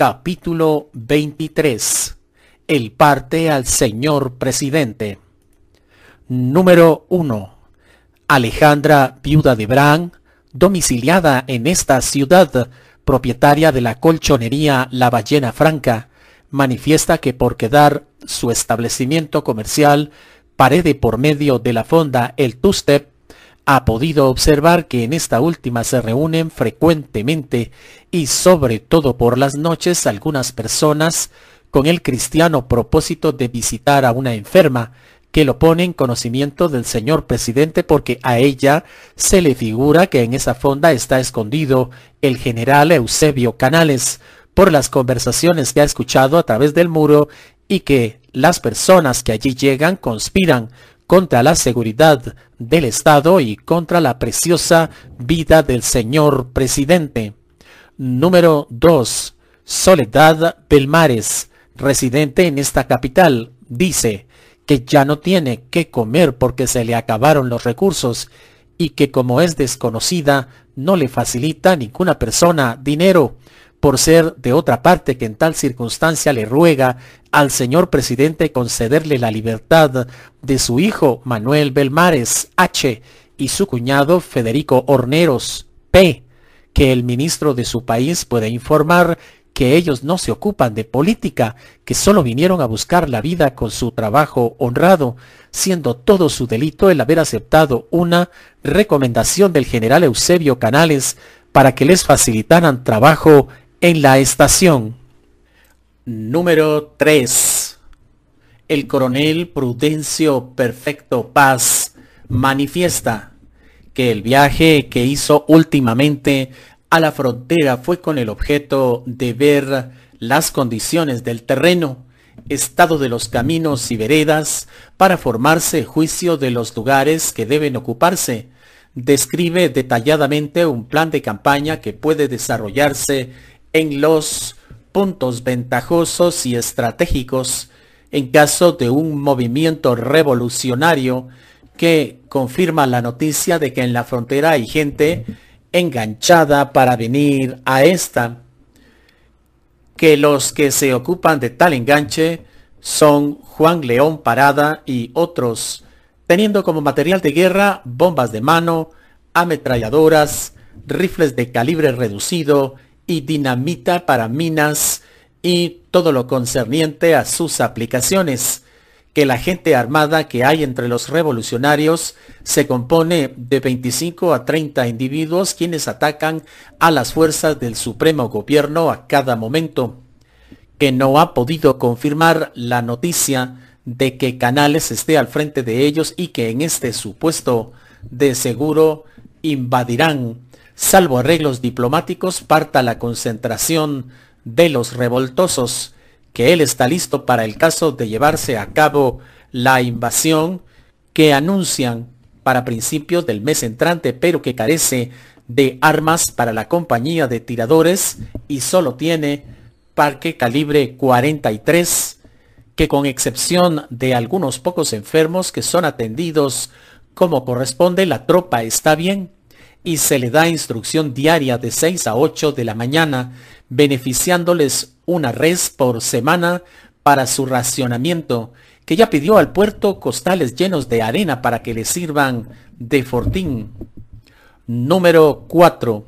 Capítulo 23. El parte al señor presidente. Número 1. Alejandra, viuda de Bran, domiciliada en esta ciudad, propietaria de la colchonería La Ballena Franca, manifiesta que por quedar su establecimiento comercial, parede por medio de la fonda El Tustep, ha podido observar que en esta última se reúnen frecuentemente y sobre todo por las noches algunas personas con el cristiano propósito de visitar a una enferma que lo pone en conocimiento del señor presidente porque a ella se le figura que en esa fonda está escondido el general Eusebio Canales por las conversaciones que ha escuchado a través del muro y que las personas que allí llegan conspiran contra la seguridad del Estado y contra la preciosa vida del señor presidente. Número 2. Soledad Belmares, residente en esta capital, dice que ya no tiene que comer porque se le acabaron los recursos y que como es desconocida no le facilita ninguna persona dinero por ser de otra parte que en tal circunstancia le ruega al señor presidente concederle la libertad de su hijo Manuel Belmares H y su cuñado Federico Horneros P, que el ministro de su país puede informar que ellos no se ocupan de política, que solo vinieron a buscar la vida con su trabajo honrado, siendo todo su delito el haber aceptado una recomendación del general Eusebio Canales para que les facilitaran trabajo en la estación. Número 3. El coronel Prudencio Perfecto Paz manifiesta que el viaje que hizo últimamente a la frontera fue con el objeto de ver las condiciones del terreno, estado de los caminos y veredas, para formarse juicio de los lugares que deben ocuparse. Describe detalladamente un plan de campaña que puede desarrollarse en los puntos ventajosos y estratégicos en caso de un movimiento revolucionario que confirma la noticia de que en la frontera hay gente enganchada para venir a esta, que los que se ocupan de tal enganche son Juan León Parada y otros, teniendo como material de guerra bombas de mano, ametralladoras, rifles de calibre reducido y dinamita para minas y todo lo concerniente a sus aplicaciones, que la gente armada que hay entre los revolucionarios se compone de 25 a 30 individuos quienes atacan a las fuerzas del supremo gobierno a cada momento, que no ha podido confirmar la noticia de que Canales esté al frente de ellos y que en este supuesto de seguro invadirán salvo arreglos diplomáticos, parta la concentración de los revoltosos, que él está listo para el caso de llevarse a cabo la invasión que anuncian para principios del mes entrante, pero que carece de armas para la compañía de tiradores y solo tiene parque calibre 43, que con excepción de algunos pocos enfermos que son atendidos como corresponde, la tropa está bien y se le da instrucción diaria de 6 a 8 de la mañana, beneficiándoles una res por semana para su racionamiento, que ya pidió al puerto costales llenos de arena para que le sirvan de fortín. Número 4.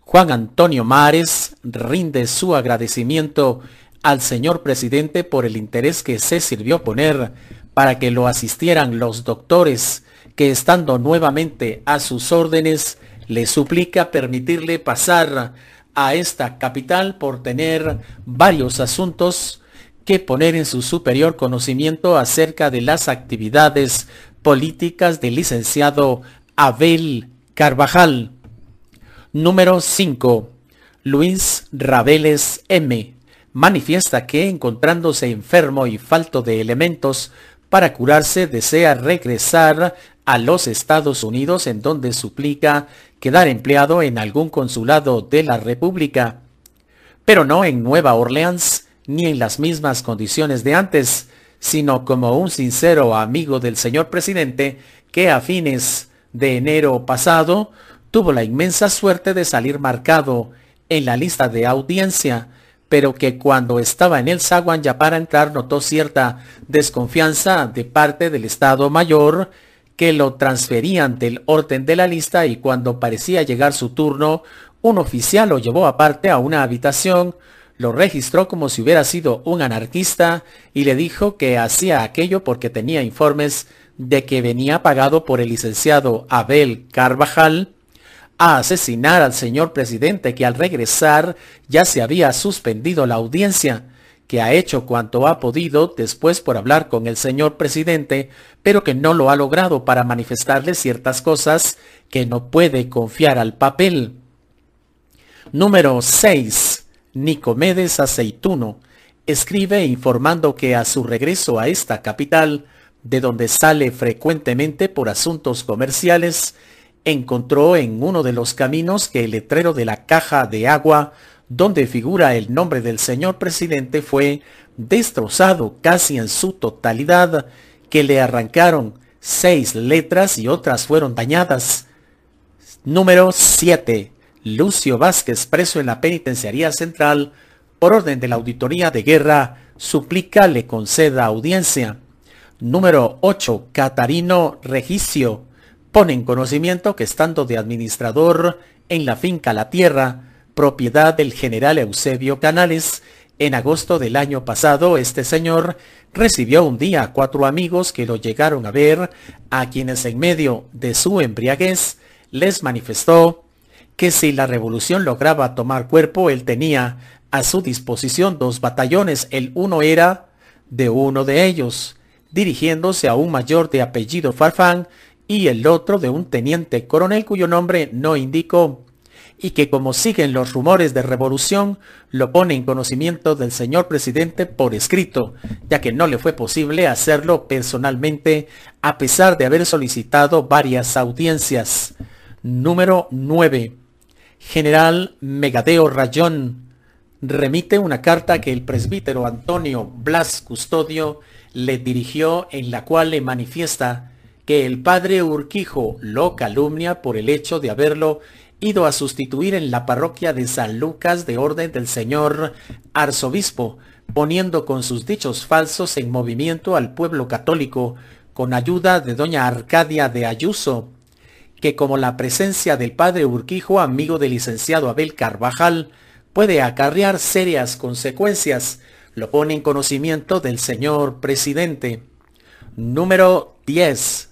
Juan Antonio Mares rinde su agradecimiento al señor presidente por el interés que se sirvió poner para que lo asistieran los doctores, que estando nuevamente a sus órdenes, le suplica permitirle pasar a esta capital por tener varios asuntos que poner en su superior conocimiento acerca de las actividades políticas del licenciado Abel Carvajal. Número 5. Luis Rabeles M. Manifiesta que encontrándose enfermo y falto de elementos para curarse desea regresar a los Estados Unidos en donde suplica quedar empleado en algún consulado de la República, pero no en Nueva Orleans ni en las mismas condiciones de antes, sino como un sincero amigo del señor presidente que a fines de enero pasado tuvo la inmensa suerte de salir marcado en la lista de audiencia, pero que cuando estaba en el Zaguan ya para entrar notó cierta desconfianza de parte del Estado Mayor que lo ante el orden de la lista y cuando parecía llegar su turno, un oficial lo llevó aparte a una habitación, lo registró como si hubiera sido un anarquista y le dijo que hacía aquello porque tenía informes de que venía pagado por el licenciado Abel Carvajal a asesinar al señor presidente que al regresar ya se había suspendido la audiencia que ha hecho cuanto ha podido después por hablar con el señor presidente, pero que no lo ha logrado para manifestarle ciertas cosas que no puede confiar al papel. Número 6. Nicomedes Aceituno escribe informando que a su regreso a esta capital, de donde sale frecuentemente por asuntos comerciales, encontró en uno de los caminos que el letrero de la caja de agua donde figura el nombre del señor presidente, fue destrozado casi en su totalidad, que le arrancaron seis letras y otras fueron dañadas. Número 7. Lucio Vázquez, preso en la Penitenciaría Central, por orden de la Auditoría de Guerra, suplica le conceda audiencia. Número 8. Catarino Regicio. Pone en conocimiento que estando de administrador en la finca La Tierra, propiedad del general Eusebio Canales, en agosto del año pasado, este señor recibió un día a cuatro amigos que lo llegaron a ver, a quienes en medio de su embriaguez les manifestó que si la revolución lograba tomar cuerpo, él tenía a su disposición dos batallones. El uno era de uno de ellos, dirigiéndose a un mayor de apellido Farfán, y el otro de un teniente coronel cuyo nombre no indicó y que como siguen los rumores de revolución, lo pone en conocimiento del señor presidente por escrito, ya que no le fue posible hacerlo personalmente a pesar de haber solicitado varias audiencias. Número 9. General Megadeo Rayón remite una carta que el presbítero Antonio Blas Custodio le dirigió en la cual le manifiesta que el padre Urquijo lo calumnia por el hecho de haberlo ido a sustituir en la parroquia de San Lucas de Orden del Señor Arzobispo, poniendo con sus dichos falsos en movimiento al pueblo católico, con ayuda de doña Arcadia de Ayuso, que como la presencia del padre Urquijo, amigo del licenciado Abel Carvajal, puede acarrear serias consecuencias, lo pone en conocimiento del señor presidente. Número 10.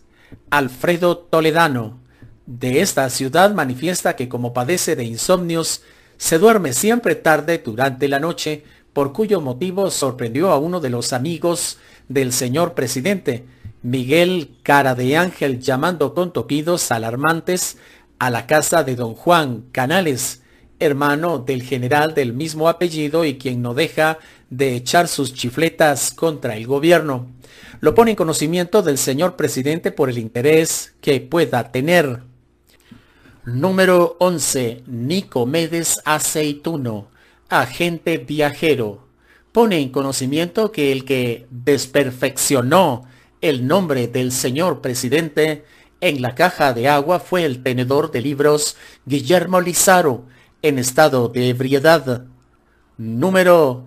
Alfredo Toledano, de esta ciudad manifiesta que como padece de insomnios, se duerme siempre tarde durante la noche, por cuyo motivo sorprendió a uno de los amigos del señor presidente, Miguel Cara de Ángel, llamando con toquidos alarmantes a la casa de don Juan Canales, hermano del general del mismo apellido y quien no deja de echar sus chifletas contra el gobierno. Lo pone en conocimiento del señor presidente por el interés que pueda tener. Número 11. Nicomedes Aceituno, agente viajero. Pone en conocimiento que el que desperfeccionó el nombre del señor presidente en la caja de agua fue el tenedor de libros Guillermo Lizaro, en estado de ebriedad. Número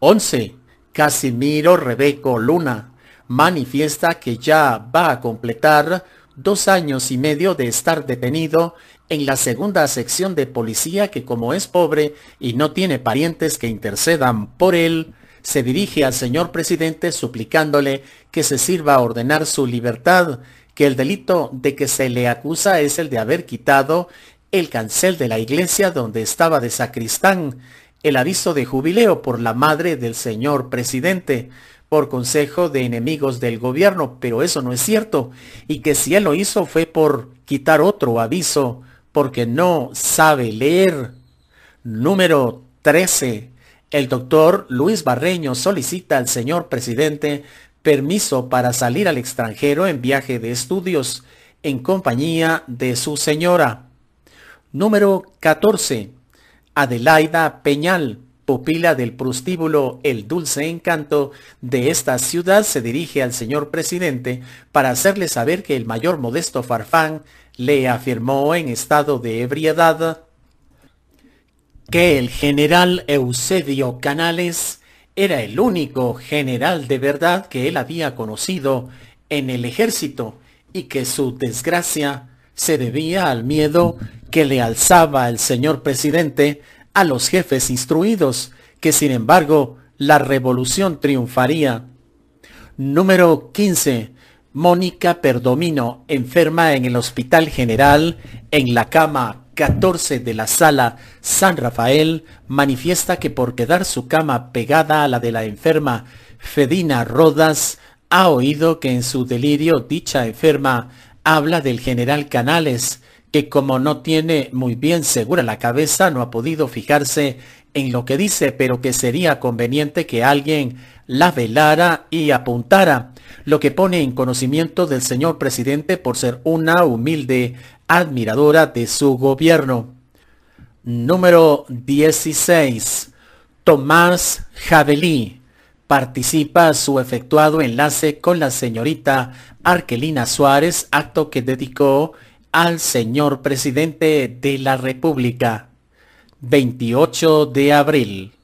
11. Casimiro Rebeco Luna. Manifiesta que ya va a completar dos años y medio de estar detenido en la segunda sección de policía que como es pobre y no tiene parientes que intercedan por él, se dirige al señor presidente suplicándole que se sirva a ordenar su libertad, que el delito de que se le acusa es el de haber quitado el cancel de la iglesia donde estaba de sacristán, el aviso de jubileo por la madre del señor presidente, por consejo de enemigos del gobierno, pero eso no es cierto, y que si él lo hizo fue por quitar otro aviso, porque no sabe leer. Número 13. El doctor Luis Barreño solicita al señor presidente permiso para salir al extranjero en viaje de estudios en compañía de su señora. Número 14. Adelaida Peñal pupila del prostíbulo El Dulce Encanto de esta ciudad, se dirige al señor presidente para hacerle saber que el mayor Modesto Farfán le afirmó en estado de ebriedad que el general Eusebio Canales era el único general de verdad que él había conocido en el ejército y que su desgracia se debía al miedo que le alzaba el señor presidente a los jefes instruidos, que sin embargo la revolución triunfaría. Número 15. Mónica Perdomino, enferma en el Hospital General, en la cama 14 de la sala San Rafael, manifiesta que por quedar su cama pegada a la de la enferma Fedina Rodas, ha oído que en su delirio dicha enferma habla del general Canales, que como no tiene muy bien segura la cabeza, no ha podido fijarse en lo que dice, pero que sería conveniente que alguien la velara y apuntara, lo que pone en conocimiento del señor presidente por ser una humilde admiradora de su gobierno. Número 16. Tomás Javelí participa su efectuado enlace con la señorita Arquelina Suárez, acto que dedicó al señor presidente de la República. 28 de abril.